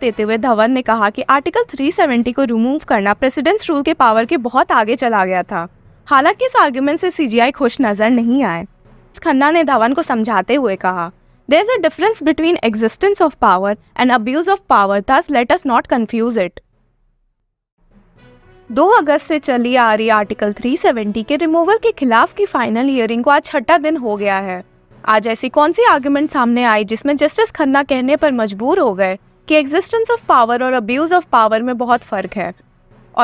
देते हुए धवन ने कहा कि आर्टिकल 370 को रिमूव करना प्रेसिडेंट्स रूल के पावर के बहुत आगे चला गया था हालांकि इस आर्ग्यूमेंट से सीजीआई खुश नजर नहीं आए खन्ना ने धवन को समझाते हुए कहा there is a difference between existence of power and abuse of power thus let us not confuse it दो अगस्त से चली आ रही आर्टिकल 370 के रिमूवल के खिलाफ की फाइनल हियरिंग को आज छठा दिन हो गया है आज ऐसी कौन सी आर्ग्यूमेंट सामने आई जिसमें जस्टिस खन्ना कहने पर मजबूर हो गए कि एग्जिस्टेंस ऑफ पावर और अब्यूज़ ऑफ पावर में बहुत फ़र्क है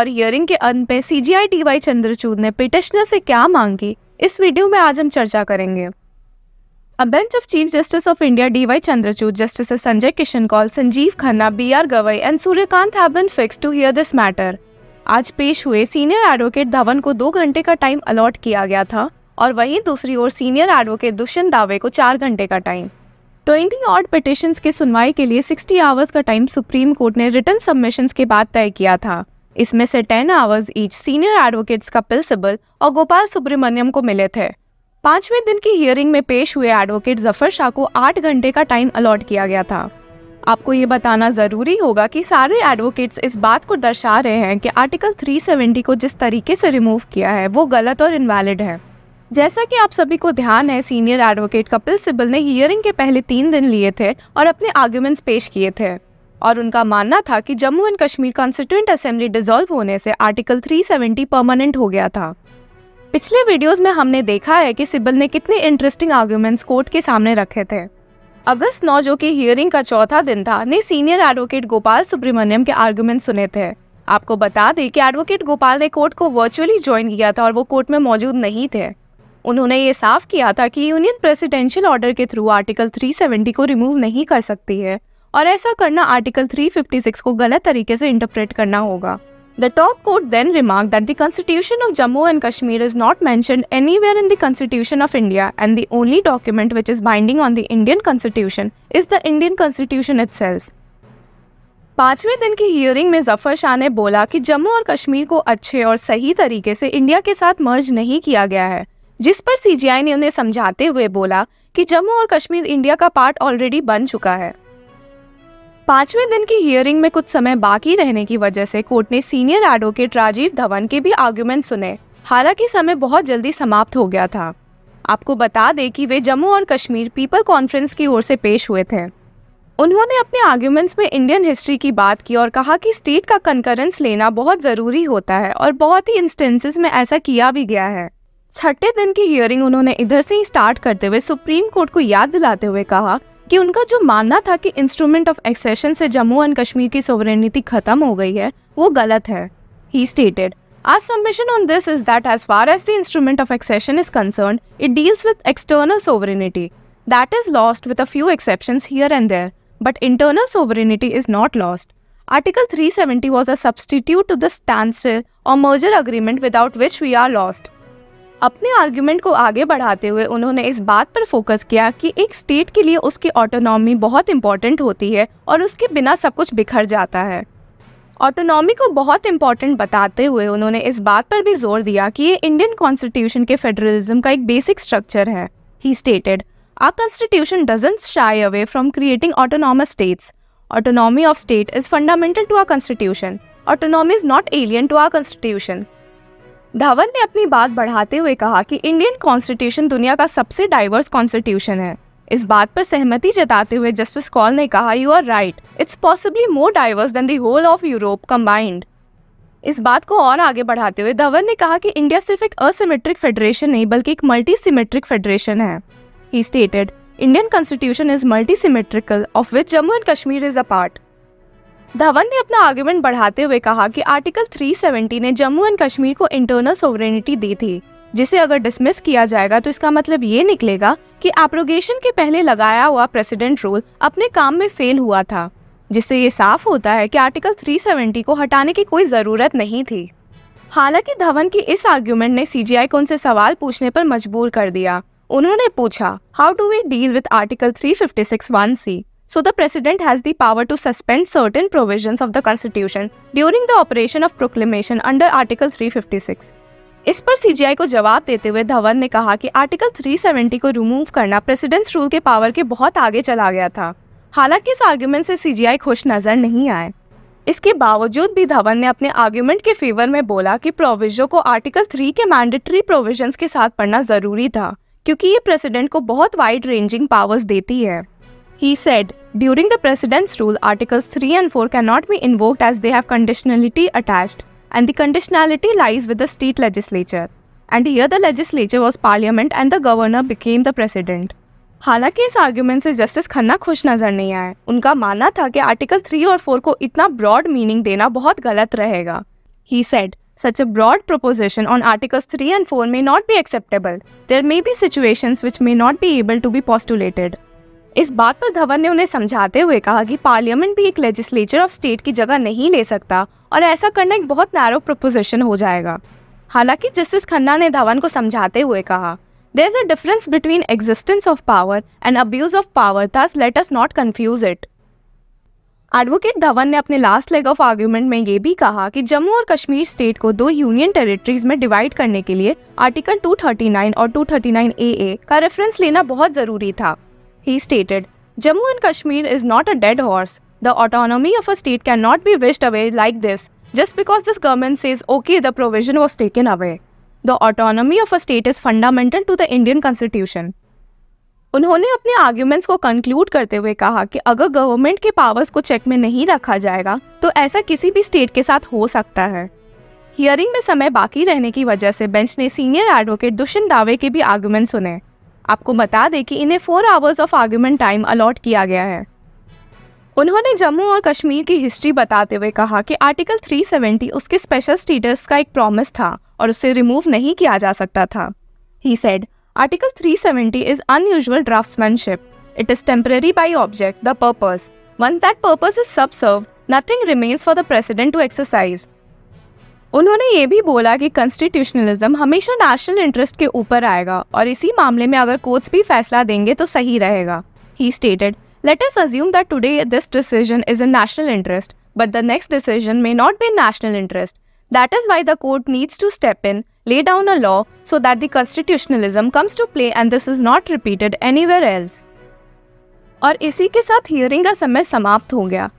और ईयरिंग के अंत में C J I D Y Chandrachud ने पिटिशनर से क्या मांगी इस वीडियो में आज हम चर्चा करेंगे a bench of chief justice of India D Y Chandrachud justice Sanjay Kishan Kaul Sanjiv Khanna B R Gavai and Surya Kant have been fixed to hear this matter आज पेश हुए सीनियर एडवोकेट धवन को दो घंटे का टाइम अलॉट किया गया था और वहीं दूसरी ओर सीनियर एडवोकेट दुष्यंत दावे को चार घंटे का टाइम ट्वेंटी ऑर्ड पिटिशन की सुनवाई के लिए 60 आवर्स का टाइम सुप्रीम कोर्ट ने रिटर्न सबमिशन के बाद तय किया था इसमें से 10 आवर्स ईच सीनियर एडवोकेट्स का प्रिंसिपल और गोपाल सुब्रमण्यम को मिले थे पांचवें दिन की हियरिंग में पेश हुए एडवोकेट जफर शाह को आठ घंटे का टाइम अलॉट किया गया था आपको ये बताना ज़रूरी होगा कि सारे एडवोकेट्स इस बात को दर्शा रहे हैं कि आर्टिकल 370 को जिस तरीके से रिमूव किया है वो गलत और इनवैलिड है जैसा कि आप सभी को ध्यान है सीनियर एडवोकेट कपिल सिब्बल ने हियरिंग के पहले तीन दिन लिए थे और अपने आर्ग्यूमेंट्स पेश किए थे और उनका मानना था कि Jammu and Kashmir constituent assembly dissolve होने से आर्टिकल 370 परमानेंट हो गया था पिछले वीडियोस में हमने देखा है कि सिब्बल ने कितने इंटरेस्टिंग आर्ग्यूमेंट्स कोर्ट के सामने रखे थे अगस्त नौ जो की हियरिंग का चौथा दिन था ने सीनियर एडवोकेट गोपाल सुब्रमण्यम के आर्ग्यूमेंट सुने थे आपको बता दें कि एडवोकेट गोपाल ने कोर्ट को वर्चुअली ज्वाइन किया था और वो कोर्ट में मौजूद नहीं थे उन्होंने ये साफ किया था कि यूनियन प्रेसिडेंशियल ऑर्डर के थ्रू आर्टिकल 370 को रिमूव नहीं कर सकती है और ऐसा करना आर्टिकल 356 को गलत तरीके से इंटरप्रेट करना होगा the top court then remark that the of Jammu and Kashmir is not mention anywhere in the of India and the only document which is binding on the Indian constitution is the Indian constitution it पांचवें दिन की hearing में जफर शाह ने बोला कि जम्मू और कश्मीर को अच्छे और सही तरीके से इंडिया के साथ मर्ज नहीं किया गया है जिस पर सीजीआई ने उन्हें समझाते हुए बोला कि जम्मू और कश्मीर इंडिया का पार्ट ऑलरेडी बन चुका है पांचवें दिन की हियरिंग में कुछ समय बाकी रहने की वजह से कोर्ट ने सीनियर एडवोकेट राजीव धवन के भी आर्ग्यूमेंट सुने हालांकि समय बहुत जल्दी समाप्त हो गया था आपको बता दें कि वे जम्मू और कश्मीर पीपल कॉन्फ्रेंस की ओर से पेश हुए थे उन्होंने अपने आर्ग्यूमेंट्स में इंडियन हिस्ट्री की बात की और कहा कि स्टेट का कंकरेंस लेना बहुत ज़रूरी होता है और बहुत ही इंस्टेंसेस में ऐसा किया भी गया है छठे दिन की हियरिंग उन्होंने इधर से ही स्टार्ट करते हुए सुप्रीम कोर्ट को याद दिलाते हुए कहा कि उनका जो मानना था कि इंस्ट्रूमेंट ऑफ एक्सेशन से जम्मू एंड कश्मीर की सोवरेनिटी खत्म हो गई है वो गलत है ही स्टेटेड आज submission on this is that as far as the instrument of accession is concern it deals with external sovereignty that is lost with a few exception here and there but internal sovereignty is not lost article 370 seventy was a to the stand और merger agreement without which we are lost अपने argument को आगे बढ़ाते हुए उन्होंने इस बात पर फोकस किया कि एक स्टेट के लिए उसकी ऑटोनॉमी बहुत इम्पॉर्टेंट होती है और उसके बिना सब कुछ बिखर जाता है ऑटोनॉमी को बहुत इम्पॉर्टेंट बताते हुए उन्होंने इस बात पर भी जोर दिया कि ये इंडियन कॉन्स्टिट्यूशन के फेडरलिज्म का एक बेसिक स्ट्रक्चर है he stated our constitution doesn't shy away from creating autonomous states autonomy of state is fundamental to our constitution autonomy is not alien to our constitution Dhavan ने अपनी बात बढ़ाते हुए कहा कि इंडियन कॉन्स्टिट्यूशन दुनिया का सबसे डाइवर्स कॉन्स्टिट्यूशन है इस बात पर सहमति जताते हुए जस्टिस कॉल ने कहा you are right it's possibly more diverse than the whole of Europe combined इस बात को और आगे बढ़ाते हुए धवन ने कहा कि इंडिया सिर्फ एक असिमेट्रिक फेडरेशन नहीं बल्कि एक मल्टी सिमेट्रिक फेडरेशन है he stated Indian constitution is multi symmetrical of which Jammu and Kashmir is a part Dhavan ने अपना आर्ग्यूमेंट बढ़ाते हुए कहा कि आर्टिकल 370 ने जम्मू एंड कश्मीर को इंटरनल सोवरेनिटी दी थी जिसे अगर डिसमिस किया जाएगा तो इसका मतलब ये निकलेगा कि एप्रोगेशन के पहले लगाया हुआ प्रेसिडेंट रूल अपने काम में फेल हुआ था जिससे ये साफ होता है कि आर्टिकल 370 को हटाने की कोई ज़रूरत नहीं थी हालांकि धवन की इस आर्ग्यूमेंट ने सी को उनसे सवाल पूछने पर मजबूर कर दिया उन्होंने पूछा how do we deal with article three fifty six one C so the President has the power to suspend certain provisions of the Constitution during the operation of proclamation under Article 356. इस पर CGI को जवाब देते हुए धवन ने कहा कि article 370 को रिमूव करना प्रेसिडेंट्स रूल के पावर के बहुत आगे चला गया था हालांकि इस आर्ग्यूमेंट से सीजीआई खुश नजर नहीं आए इसके बावजूद भी धवन ने अपने आर्ग्यूमेंट के फेवर में बोला कि प्रोविजो को आर्टिकल 3 के मैंडेटरी प्रोविजंस के साथ पढ़ना ज़रूरी था क्योंकि ये प्रेसिडेंट को बहुत वाइड रेंजिंग पावर्स देती है he said During the President's rule, Articles 3 and 4 cannot be invoked as they have conditionality attached, and the conditionality lies with the state legislature. And here the legislature was parliament and the governor became the president. हालांकि इस argument से justice Khanna खुश नजर नहीं आए उनका मानना था कि आर्टिकल 3 और 4 को इतना ब्रॉड मीनिंग देना बहुत गलत रहेगा he said Such a broad proposition on Articles 3 and 4 may not be acceptable. There may be situations which may not be able to be postulated. इस बात पर धवन ने उन्हें समझाते हुए कहा कि पार्लियामेंट भी एक लेजिस्लेचर ऑफ स्टेट की जगह नहीं ले सकता और ऐसा करना एक बहुत नैरो प्रपोजिशन हो जाएगा हालांकि जस्टिस खन्ना ने धवन को समझाते हुए कहा there is a difference between existence of power and abuse of power thus let us not confuse it advocate Dhavan ने अपने लास्ट लेग ऑफ आर्ग्यूमेंट में ये भी कहा कि जम्मू और कश्मीर स्टेट को दो यूनियन टेरिटरीज में डिवाइड करने के लिए आर्टिकल 239 और 239 ए का रेफरेंस लेना बहुत जरूरी था He stated, Jammu and Kashmir is not a dead horse. The autonomy of a state cannot be wished away like this, just because this government says, okay, the provision was taken away. The autonomy of a state is fundamental to the Indian constitution. उन्होंने अपने arguments को conclude करते हुए कहा कि अगर government के powers को चेक में नहीं रखा जाएगा तो ऐसा किसी भी स्टेट के साथ हो सकता है हियरिंग में समय बाकी रहने की वजह से बेंच ने सीनियर एडवोकेट दुष्यंत दावे के भी आर्ग्यूमेंट सुने आपको बता दें कि इन्हें four hours of argument time allot किया गया है उन्होंने जम्मू और कश्मीर की हिस्ट्री बताते हुए कहा कि आर्टिकल 370 उसके स्पेशल स्टेटस का एक प्रॉमिस था और उसे रिमूव नहीं किया जा सकता था he said article 370 seventy is unusual draftsmanship it is temporary by object the purpose once that purpose is subserve nothing remains for the president to exercise उन्होंने ये भी बोला कि कंस्टिट्यूशनलिज्म हमेशा नेशनल इंटरेस्ट के ऊपर आएगा और इसी मामले में अगर कोर्ट्स भी फैसला देंगे तो सही रहेगा he stated let us assume that today this decision is a national interest but the next decision may not be national interest that is why the court needs to step in lay down a law so that the constitutionalism comes to play and this is not repeated anywhere else और इसी के साथ hearing का समय समाप्त हो गया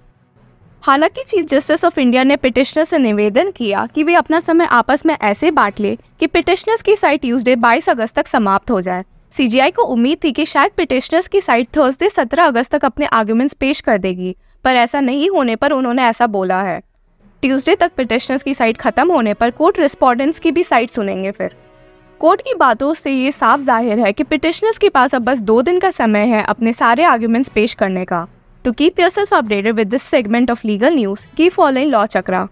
हालांकि चीफ जस्टिस ऑफ इंडिया ने पिटिशनर से निवेदन किया कि वे अपना समय आपस में ऐसे बांट ले कि पिटिशनर्स की साइट ट्यूजडे 22 अगस्त तक समाप्त हो जाए सीजीआई को उम्मीद थी कि शायद पिटिशनर्स की साइट थर्सडे 17 अगस्त तक अपने आर्ग्यूमेंट्स पेश कर देगी पर ऐसा नहीं होने पर उन्होंने ऐसा बोला है ट्यूजडे तक पिटिशनर्स की साइट खत्म होने पर कोर्ट रिस्पॉन्डेंट्स की भी साइट सुनेंगे फिर कोर्ट की बातों से ये साफ जाहिर है कि पिटिशनर्स के पास अब बस दो दिन का समय है अपने सारे आर्ग्यूमेंट्स पेश करने का To keep yourself updated with this segment of legal news, keep following Law Chakra.